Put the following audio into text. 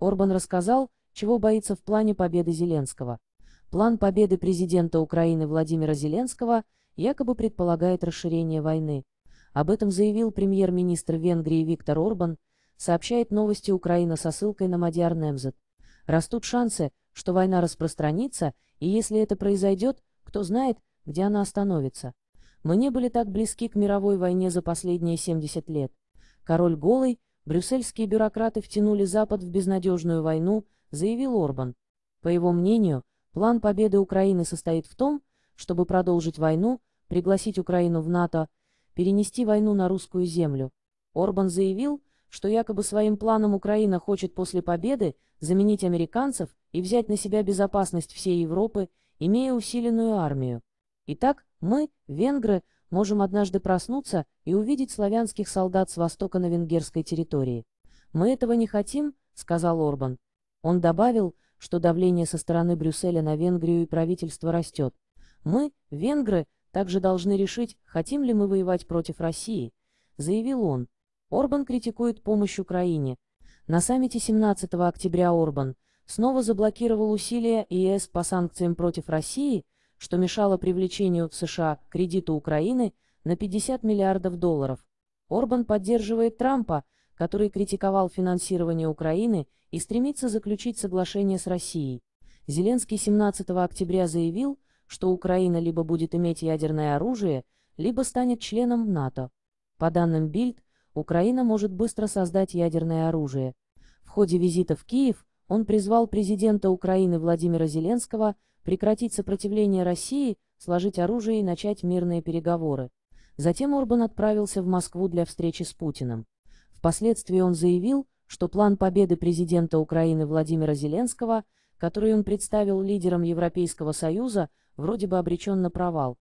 Орбан рассказал, чего боится в плане победы Зеленского. План победы президента Украины Владимира Зеленского якобы предполагает расширение войны. Об этом заявил премьер-министр Венгрии Виктор Орбан, сообщает новости Украина со ссылкой на Мадиар Немзет. Растут шансы, что война распространится, и если это произойдет, кто знает, где она остановится. Мы не были так близки к мировой войне за последние 70 лет. Король голый, Брюссельские бюрократы втянули Запад в безнадежную войну, заявил Орбан. По его мнению, план победы Украины состоит в том, чтобы продолжить войну, пригласить Украину в НАТО, перенести войну на русскую землю. Орбан заявил, что якобы своим планом Украина хочет после победы заменить американцев и взять на себя безопасность всей Европы, имея усиленную армию. Итак, мы, венгры, можем однажды проснуться и увидеть славянских солдат с востока на венгерской территории. «Мы этого не хотим», — сказал Орбан. Он добавил, что давление со стороны Брюсселя на Венгрию и правительство растет. «Мы, венгры, также должны решить, хотим ли мы воевать против России», — заявил он. Орбан критикует помощь Украине. На саммите 17 октября Орбан снова заблокировал усилия ЕС по санкциям против России — что мешало привлечению в США кредита Украины на 50 миллиардов долларов. Орбан поддерживает Трампа, который критиковал финансирование Украины и стремится заключить соглашение с Россией. Зеленский 17 октября заявил, что Украина либо будет иметь ядерное оружие, либо станет членом НАТО. По данным Бильд, Украина может быстро создать ядерное оружие. В ходе визита в Киев он призвал президента Украины Владимира Зеленского прекратить сопротивление России, сложить оружие и начать мирные переговоры. Затем Орбан отправился в Москву для встречи с Путиным. Впоследствии он заявил, что план победы президента Украины Владимира Зеленского, который он представил лидерам Европейского Союза, вроде бы обречен на провал.